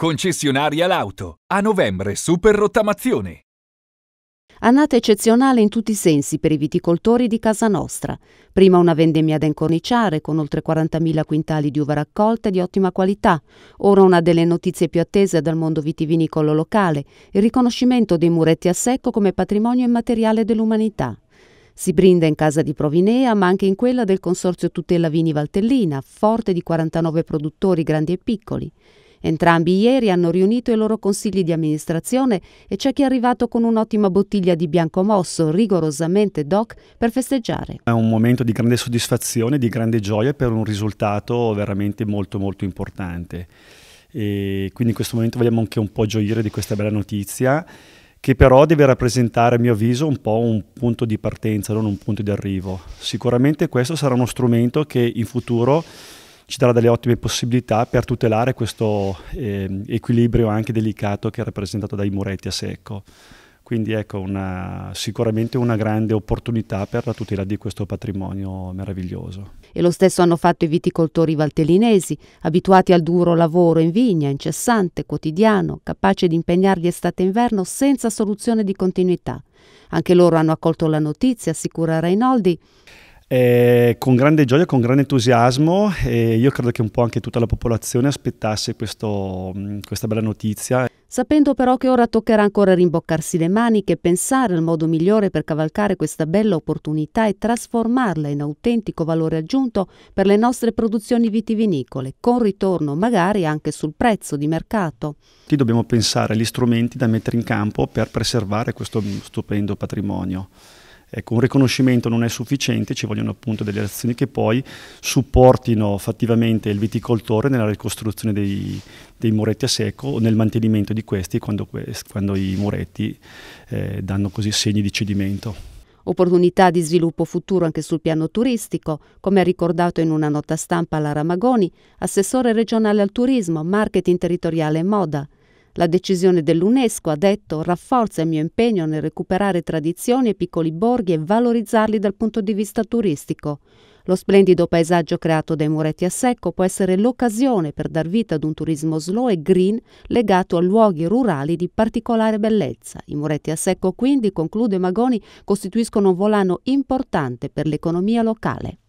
Concessionaria Lauto. A novembre super rottamazione. Annata eccezionale in tutti i sensi per i viticoltori di casa nostra. Prima una vendemmia da incorniciare con oltre 40.000 quintali di uva raccolta di ottima qualità. Ora una delle notizie più attese dal mondo vitivinicolo locale, il riconoscimento dei muretti a secco come patrimonio immateriale dell'umanità. Si brinda in casa di Provinea, ma anche in quella del Consorzio Tutela Vini Valtellina, forte di 49 produttori grandi e piccoli. Entrambi ieri hanno riunito i loro consigli di amministrazione e c'è chi è arrivato con un'ottima bottiglia di bianco mosso, rigorosamente DOC, per festeggiare. È un momento di grande soddisfazione, di grande gioia per un risultato veramente molto molto importante. E quindi in questo momento vogliamo anche un po' gioire di questa bella notizia che però deve rappresentare a mio avviso un po' un punto di partenza, non un punto di arrivo. Sicuramente questo sarà uno strumento che in futuro ci darà delle ottime possibilità per tutelare questo eh, equilibrio anche delicato che è rappresentato dai muretti a secco. Quindi ecco una, sicuramente una grande opportunità per la tutela di questo patrimonio meraviglioso. E lo stesso hanno fatto i viticoltori valtellinesi, abituati al duro lavoro in vigna, incessante, quotidiano, capace di impegnarli estate e inverno senza soluzione di continuità. Anche loro hanno accolto la notizia, assicura Reinoldi. Eh, con grande gioia, con grande entusiasmo e io credo che un po' anche tutta la popolazione aspettasse questo, mm, questa bella notizia. Sapendo però che ora toccherà ancora rimboccarsi le maniche pensare al modo migliore per cavalcare questa bella opportunità e trasformarla in autentico valore aggiunto per le nostre produzioni vitivinicole, con ritorno magari anche sul prezzo di mercato. Qui dobbiamo pensare agli strumenti da mettere in campo per preservare questo stupendo patrimonio. Ecco, un riconoscimento non è sufficiente, ci vogliono appunto delle azioni che poi supportino fattivamente il viticoltore nella ricostruzione dei, dei muretti a secco o nel mantenimento di questi quando, quando i muretti eh, danno così segni di cedimento opportunità di sviluppo futuro anche sul piano turistico, come ha ricordato in una nota stampa Lara Magoni, assessore regionale al turismo, marketing territoriale e moda. La decisione dell'UNESCO, ha detto, rafforza il mio impegno nel recuperare tradizioni e piccoli borghi e valorizzarli dal punto di vista turistico. Lo splendido paesaggio creato dai muretti a secco può essere l'occasione per dar vita ad un turismo slow e green legato a luoghi rurali di particolare bellezza. I muretti a secco quindi, conclude Magoni, costituiscono un volano importante per l'economia locale.